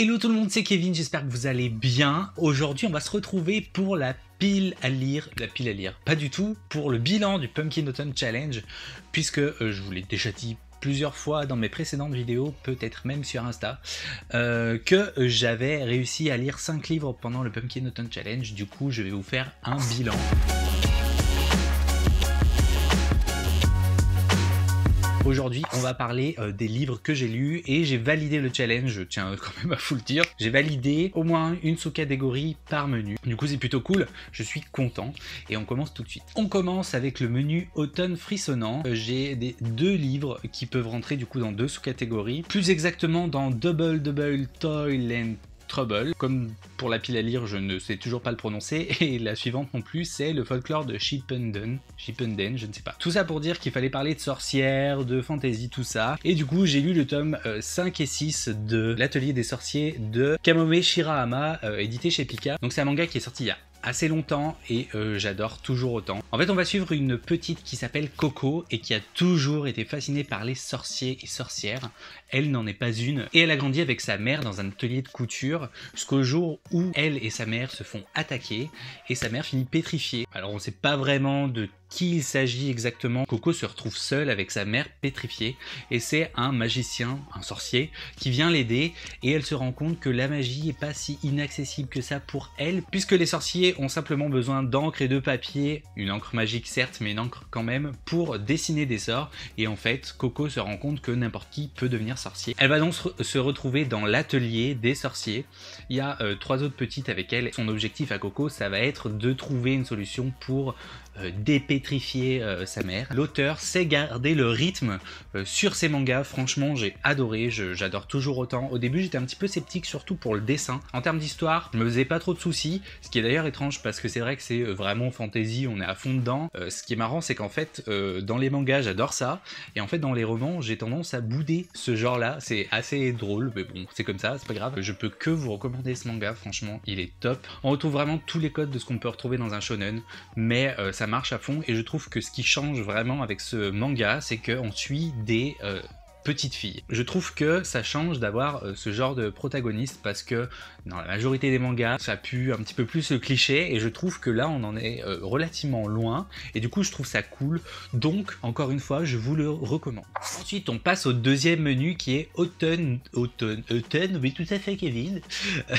Hello tout le monde, c'est Kevin, j'espère que vous allez bien. Aujourd'hui, on va se retrouver pour la pile à lire, la pile à lire, pas du tout, pour le bilan du Pumpkin Autumn Challenge, puisque euh, je vous l'ai déjà dit plusieurs fois dans mes précédentes vidéos, peut-être même sur Insta, euh, que j'avais réussi à lire 5 livres pendant le Pumpkin Autumn Challenge, du coup je vais vous faire un bilan. Aujourd'hui, on va parler euh, des livres que j'ai lus et j'ai validé le challenge, je tiens quand même à vous le dire. J'ai validé au moins une sous-catégorie par menu. Du coup, c'est plutôt cool, je suis content et on commence tout de suite. On commence avec le menu automne frissonnant. Euh, j'ai des deux livres qui peuvent rentrer du coup dans deux sous-catégories, plus exactement dans Double Double Toil and Trouble. Comme pour la pile à lire, je ne sais toujours pas le prononcer, et la suivante non plus, c'est le folklore de Shippenden. Shippenden, je ne sais pas. Tout ça pour dire qu'il fallait parler de sorcières, de fantasy, tout ça. Et du coup, j'ai lu le tome 5 euh, et 6 de L'Atelier des sorciers de Kamome Shirahama, euh, édité chez Pika. Donc c'est un manga qui est sorti il y a assez longtemps et euh, j'adore toujours autant. En fait, on va suivre une petite qui s'appelle Coco et qui a toujours été fascinée par les sorciers et sorcières. Elle n'en est pas une et elle a grandi avec sa mère dans un atelier de couture jusqu'au jour où elle et sa mère se font attaquer et sa mère finit pétrifiée. Alors on sait pas vraiment de qui il s'agit exactement. Coco se retrouve seule avec sa mère pétrifiée et c'est un magicien, un sorcier, qui vient l'aider et elle se rend compte que la magie n'est pas si inaccessible que ça pour elle puisque les sorciers ont simplement besoin d'encre et de papier, une encre magique certes mais une encre quand même, pour dessiner des sorts et en fait Coco se rend compte que n'importe qui peut devenir sorcier. Elle va donc se retrouver dans l'atelier des sorciers. Il y a euh, trois autres petites avec elle. Son objectif à Coco ça va être de trouver une solution pour euh, pétrifier euh, sa mère. L'auteur sait garder le rythme euh, sur ses mangas. Franchement, j'ai adoré, j'adore toujours autant. Au début, j'étais un petit peu sceptique, surtout pour le dessin. En termes d'histoire, je me faisais pas trop de soucis, ce qui est d'ailleurs étrange parce que c'est vrai que c'est euh, vraiment fantasy, on est à fond dedans. ce qui est marrant, c'est qu'en fait, dans les mangas, j'adore ça, et en fait, dans les romans, j'ai tendance à bouder ce genre-là. C'est assez drôle, mais bon, c'est comme ça, c'est pas grave. Je peux que vous recommander ce manga, franchement, il est top. On retrouve vraiment tous les codes de ce qu'on peut retrouver dans un shonen, mais ça marche à fond et je trouve que ce qui change vraiment avec ce manga, c'est qu'on suit des euh, petite fille. Je trouve que ça change d'avoir euh, ce genre de protagoniste parce que dans la majorité des mangas, ça pue un petit peu plus le cliché et je trouve que là on en est euh, relativement loin et du coup je trouve ça cool. Donc encore une fois, je vous le recommande. Ensuite, on passe au deuxième menu qui est automne, automne, automne, oui tout à fait Kevin.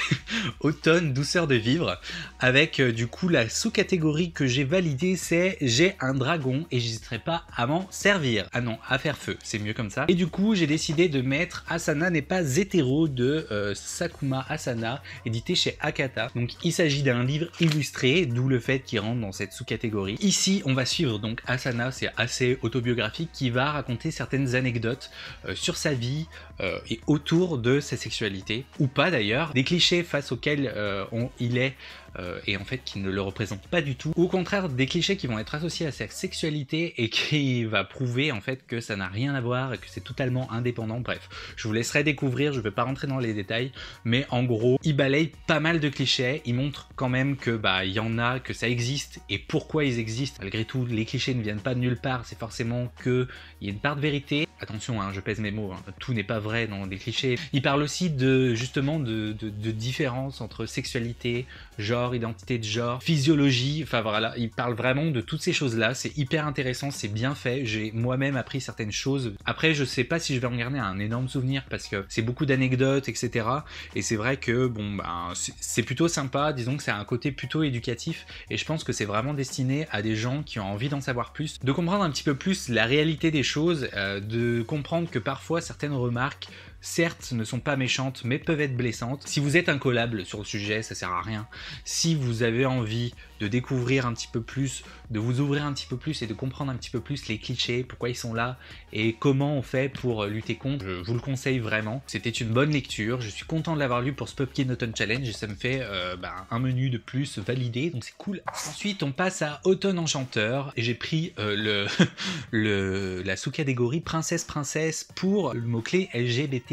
automne, douceur de vivre avec euh, du coup la sous-catégorie que j'ai validée, c'est j'ai un dragon et j'hésiterai pas à m'en servir. Ah non, à faire feu, c'est mieux comme ça. Et du coup j'ai décidé de mettre Asana n'est pas hétéro de euh, Sakuma Asana, édité chez Akata. Donc il s'agit d'un livre illustré, d'où le fait qu'il rentre dans cette sous-catégorie. Ici, on va suivre donc Asana, c'est assez autobiographique, qui va raconter certaines anecdotes euh, sur sa vie euh, et autour de sa sexualité, ou pas d'ailleurs, des clichés face auxquels il est euh, et en fait qui ne le représente pas du tout. Au contraire, des clichés qui vont être associés à sa sexualité et qui va prouver en fait que ça n'a rien à voir et que c'est totalement indépendant. Bref, je vous laisserai découvrir, je ne vais pas rentrer dans les détails, mais en gros, il balaye pas mal de clichés, il montre quand même que bah il y en a, que ça existe et pourquoi ils existent. Malgré tout, les clichés ne viennent pas de nulle part, c'est forcément que il y a une part de vérité. Attention, hein, je pèse mes mots, hein. tout n'est pas vrai dans des clichés. Il parle aussi de justement de, de, de différence entre sexualité, genre identité de genre, physiologie, enfin voilà, il parle vraiment de toutes ces choses-là, c'est hyper intéressant, c'est bien fait, j'ai moi-même appris certaines choses. Après, je sais pas si je vais en garder un énorme souvenir parce que c'est beaucoup d'anecdotes, etc. Et c'est vrai que, bon, ben, c'est plutôt sympa, disons que c'est un côté plutôt éducatif et je pense que c'est vraiment destiné à des gens qui ont envie d'en savoir plus, de comprendre un petit peu plus la réalité des choses, euh, de comprendre que parfois certaines remarques certes, ne sont pas méchantes, mais peuvent être blessantes. Si vous êtes incollable sur le sujet, ça sert à rien. Si vous avez envie de découvrir un petit peu plus, de vous ouvrir un petit peu plus et de comprendre un petit peu plus les clichés, pourquoi ils sont là et comment on fait pour lutter contre, je vous le conseille vraiment. C'était une bonne lecture, je suis content de l'avoir lu pour ce Pumpkin Autumn Challenge et ça me fait euh, bah, un menu de plus validé, donc c'est cool. Ensuite, on passe à Autumn Enchanteur et j'ai pris euh, le, la sous-catégorie Princesse Princesse pour le mot-clé LGBT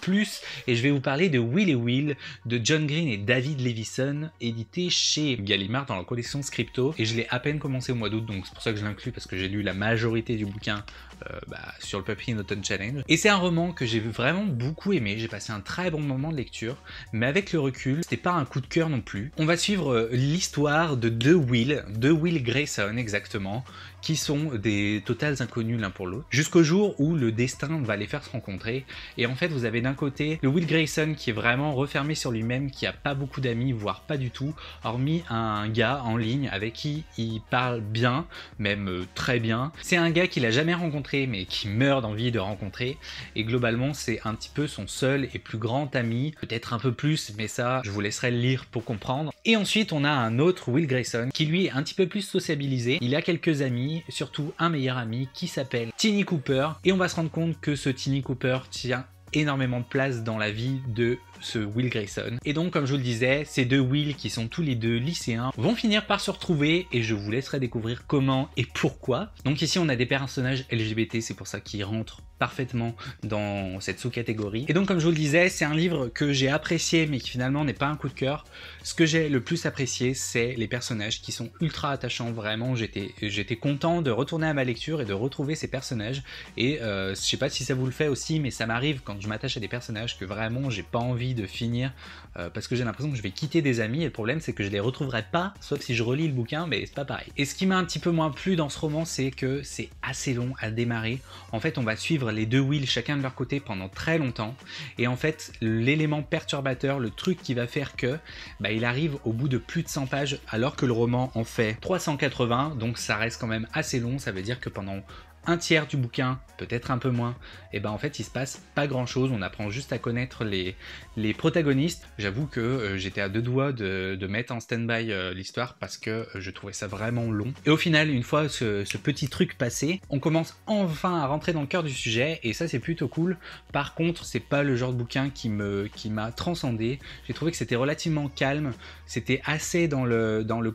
plus et je vais vous parler de Will et Will, de John Green et David Levison, édité chez Gallimard dans la collection Scripto, et je l'ai à peine commencé au mois d'août, donc c'est pour ça que je l'inclus, parce que j'ai lu la majorité du bouquin euh, bah, sur le papier Autumn Challenge. Et c'est un roman que j'ai vraiment beaucoup aimé, j'ai passé un très bon moment de lecture, mais avec le recul, c'était pas un coup de cœur non plus. On va suivre euh, l'histoire de deux Will, de Will Grayson exactement, qui sont des totales inconnus l'un pour l'autre, jusqu'au jour où le destin va les faire se rencontrer. Et en fait, vous avez d'un côté le Will Grayson qui est vraiment refermé sur lui-même, qui a pas beaucoup d'amis, voire pas du tout, hormis un gars en ligne avec qui il parle bien, même euh, très bien. C'est un gars qu'il a jamais rencontré, mais qui meurt d'envie de rencontrer. Et globalement, c'est un petit peu son seul et plus grand ami, peut-être un peu plus, mais ça, je vous laisserai le lire pour comprendre. Et ensuite, on a un autre Will Grayson qui lui est un petit peu plus sociabilisé. Il a quelques amis, surtout un meilleur ami, qui s'appelle Tiny Cooper. Et on va se rendre compte que ce Tiny Cooper tient énormément de place dans la vie de ce Will Grayson. Et donc, comme je vous le disais, ces deux Will, qui sont tous les deux lycéens, vont finir par se retrouver et je vous laisserai découvrir comment et pourquoi. Donc ici, on a des personnages LGBT, c'est pour ça qu'ils rentrent parfaitement dans cette sous-catégorie. Et donc comme je vous le disais, c'est un livre que j'ai apprécié mais qui finalement n'est pas un coup de cœur. Ce que j'ai le plus apprécié, c'est les personnages qui sont ultra attachants, vraiment. J'étais content de retourner à ma lecture et de retrouver ces personnages. Et euh, je sais pas si ça vous le fait aussi, mais ça m'arrive quand je m'attache à des personnages que vraiment j'ai pas envie de finir euh, parce que j'ai l'impression que je vais quitter des amis et le problème c'est que je les retrouverai pas sauf si je relis le bouquin mais c'est pas pareil. Et ce qui m'a un petit peu moins plu dans ce roman c'est que c'est assez long à démarrer. En fait on va suivre les deux wheels chacun de leur côté pendant très longtemps et en fait l'élément perturbateur, le truc qui va faire que bah, il arrive au bout de plus de 100 pages alors que le roman en fait 380 donc ça reste quand même assez long ça veut dire que pendant un tiers du bouquin, peut-être un peu moins, et eh ben en fait il se passe pas grand chose, on apprend juste à connaître les, les protagonistes. J'avoue que euh, j'étais à deux doigts de, mettre en stand-by euh, l'histoire parce que euh, je trouvais ça vraiment long. Et au final, une fois ce, petit truc passé, on commence enfin à rentrer dans le cœur du sujet et ça c'est plutôt cool. Par contre, c'est pas le genre de bouquin qui me qui m'a transcendé. J'ai trouvé que c'était relativement calme, c'était assez dans le dans le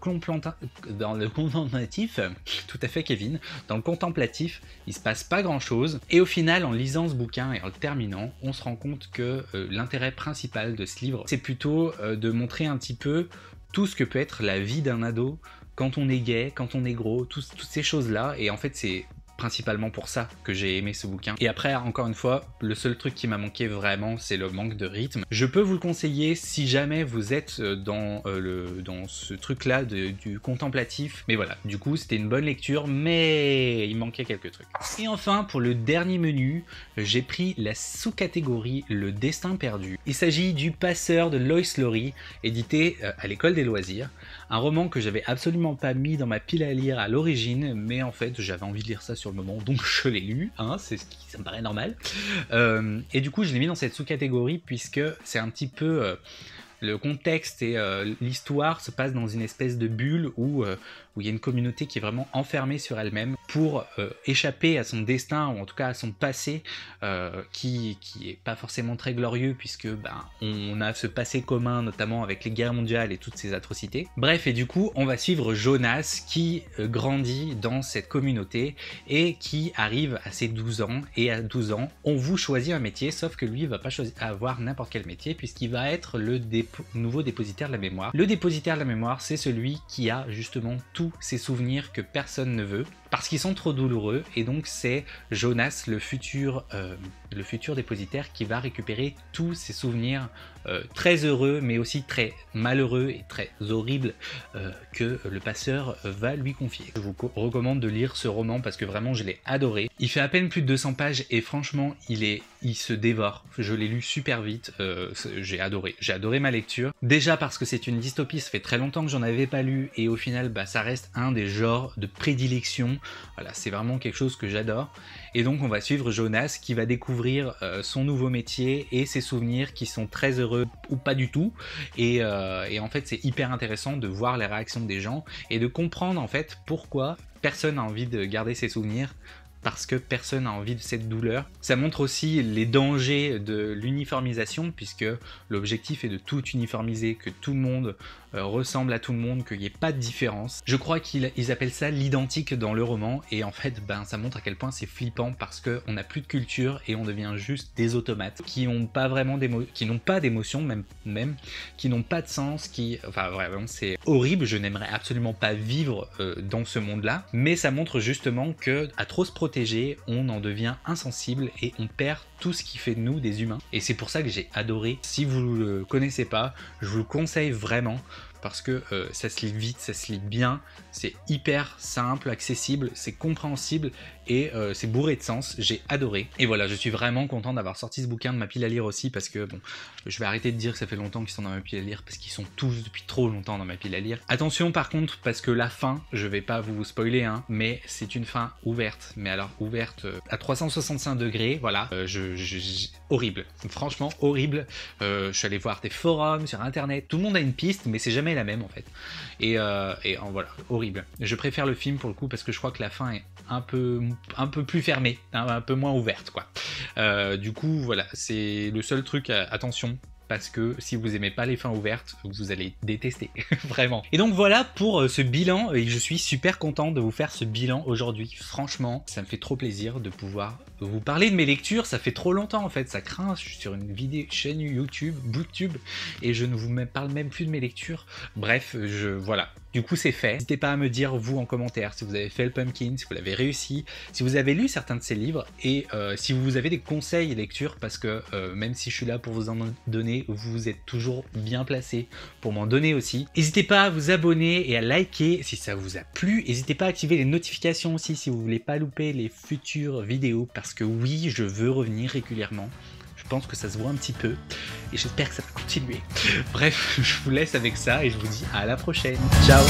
dans le contemplatif, tout à fait Kevin, dans le contemplatif il se passe pas grand chose. Et au final, en lisant ce bouquin et en le terminant, on se rend compte que euh, l'intérêt principal de ce livre, c'est plutôt euh, de montrer un petit peu tout ce que peut être la vie d'un ado quand on est gay, quand on est gros, toutes ces choses-là. Et en fait, c'est principalement pour ça que j'ai aimé ce bouquin. Et après, encore une fois, le seul truc qui m'a manqué vraiment, c'est le manque de rythme. Je peux vous le conseiller si jamais vous êtes euh, dans, euh, dans ce truc-là du contemplatif. Mais voilà, du coup, c'était une bonne lecture, mais il manquait quelques trucs. Et enfin, pour le dernier menu, j'ai pris la sous-catégorie Le Destin Perdu. Il s'agit du Passeur de Lois Lowry, édité euh, à l'école des loisirs. Un roman que j'avais absolument pas mis dans ma pile à lire à l'origine, mais en fait j'avais envie de lire ça sur le moment, donc je l'ai lu, hein, c'est ce qui ça me paraît normal. Euh, et du coup je l'ai mis dans cette sous-catégorie puisque c'est un petit peu... Euh, le contexte et euh, l'histoire se passe dans une espèce de bulle où où il y a une communauté qui est vraiment enfermée sur elle-même pour euh, échapper à son destin ou en tout cas à son passé euh, qui qui est pas forcément très glorieux puisque ben on a ce passé commun notamment avec les guerres mondiales et toutes ces atrocités. Bref et du coup on va suivre Jonas qui euh, grandit dans cette communauté et qui arrive à ses 12 ans et à 12 ans on vous choisit un métier sauf que lui va pas choisir avoir n'importe quel métier puisqu'il va être le nouveau dépositaire de la mémoire. Le dépositaire de la mémoire c'est celui qui a justement tout ces souvenirs que personne ne veut, parce qu'ils sont trop douloureux, et donc c'est Jonas, le futur, euh, le futur dépositaire, qui va récupérer tous ces souvenirs euh, très heureux, mais aussi très malheureux et très horribles euh, que le passeur va lui confier. Je vous recommande de lire ce roman parce que vraiment je l'ai adoré. Il fait à peine plus de 200 pages et franchement il est il se dévore. Je l'ai lu super vite, euh, j'ai adoré. J'ai adoré ma lecture. Déjà parce que c'est une dystopie, ça fait très longtemps que j'en avais pas lu, et au final, bah, ça reste un des genres de prédilection. Voilà, c'est vraiment quelque chose que j'adore. Et donc, on va suivre Jonas qui va découvrir euh, son nouveau métier et ses souvenirs qui sont très heureux ou pas du tout. Et, euh, et en fait, c'est hyper intéressant de voir les réactions des gens et de comprendre en fait pourquoi personne n'a envie de garder ses souvenirs parce que personne n'a envie de cette douleur. Ça montre aussi les dangers de l'uniformisation, puisque l'objectif est de tout uniformiser, que tout le monde euh, ressemble à tout le monde, qu'il n'y ait pas de différence. Je crois qu'ils appellent ça l'identique dans le roman, et en fait, ben, ça montre à quel point c'est flippant, parce qu'on n'a plus de culture et on devient juste des automates qui n'ont pas vraiment qui n'ont pas d'émotion, même, même, qui n'ont pas de sens, qui... Enfin, vraiment, c'est horrible, je n'aimerais absolument pas vivre euh, dans ce monde-là, mais ça montre justement que, à trop se protéger, on en devient insensible et on perd tout ce qui fait de nous des humains. Et c'est pour ça que j'ai adoré. Si vous le connaissez pas, je vous le conseille vraiment parce que euh, ça se lit vite, ça se lit bien, c'est hyper simple, accessible, c'est compréhensible euh, c'est bourré de sens, j'ai adoré. Et voilà, je suis vraiment content d'avoir sorti ce bouquin de ma pile à lire aussi parce que bon, je vais arrêter de dire que ça fait longtemps qu'ils sont dans ma pile à lire parce qu'ils sont tous depuis trop longtemps dans ma pile à lire. Attention par contre parce que la fin, je vais pas vous spoiler hein, mais c'est une fin ouverte, mais alors ouverte euh, à 365 degrés, voilà, euh, horrible, franchement horrible. je suis allé voir des forums sur internet, tout le monde a une piste mais c'est jamais la même en fait. Et, et voilà, horrible. Je préfère le film pour le coup parce que je crois que la fin est un peu un peu plus fermée, hein, un peu moins ouverte, quoi. Euh, du coup, voilà, c'est le seul truc, euh, attention, parce que si vous aimez pas les fins ouvertes, vous allez détester, vraiment. Et donc voilà pour euh, ce bilan, et je suis super content de vous faire ce bilan aujourd'hui. Franchement, ça me fait trop plaisir de pouvoir vous parler de mes lectures, ça fait trop longtemps en fait, ça craint, je suis sur une vidéo, chaîne YouTube, Booktube, et je ne vous parle même plus de mes lectures. Bref, je voilà, du coup, c'est fait. N'hésitez pas à me dire, vous, en commentaire, si vous avez fait le pumpkin, si vous l'avez réussi, si vous avez lu certains de ses livres et euh, si vous avez des conseils et lectures, parce que euh, même si je suis là pour vous en donner, vous êtes toujours bien placé pour m'en donner aussi. N'hésitez pas à vous abonner et à liker si ça vous a plu. N'hésitez pas à activer les notifications aussi si vous voulez pas louper les futures vidéos, parce que oui, je veux revenir régulièrement. Je pense que ça se voit un petit peu et j'espère que ça va continuer. Bref, je vous laisse avec ça et je vous dis à la prochaine. Ciao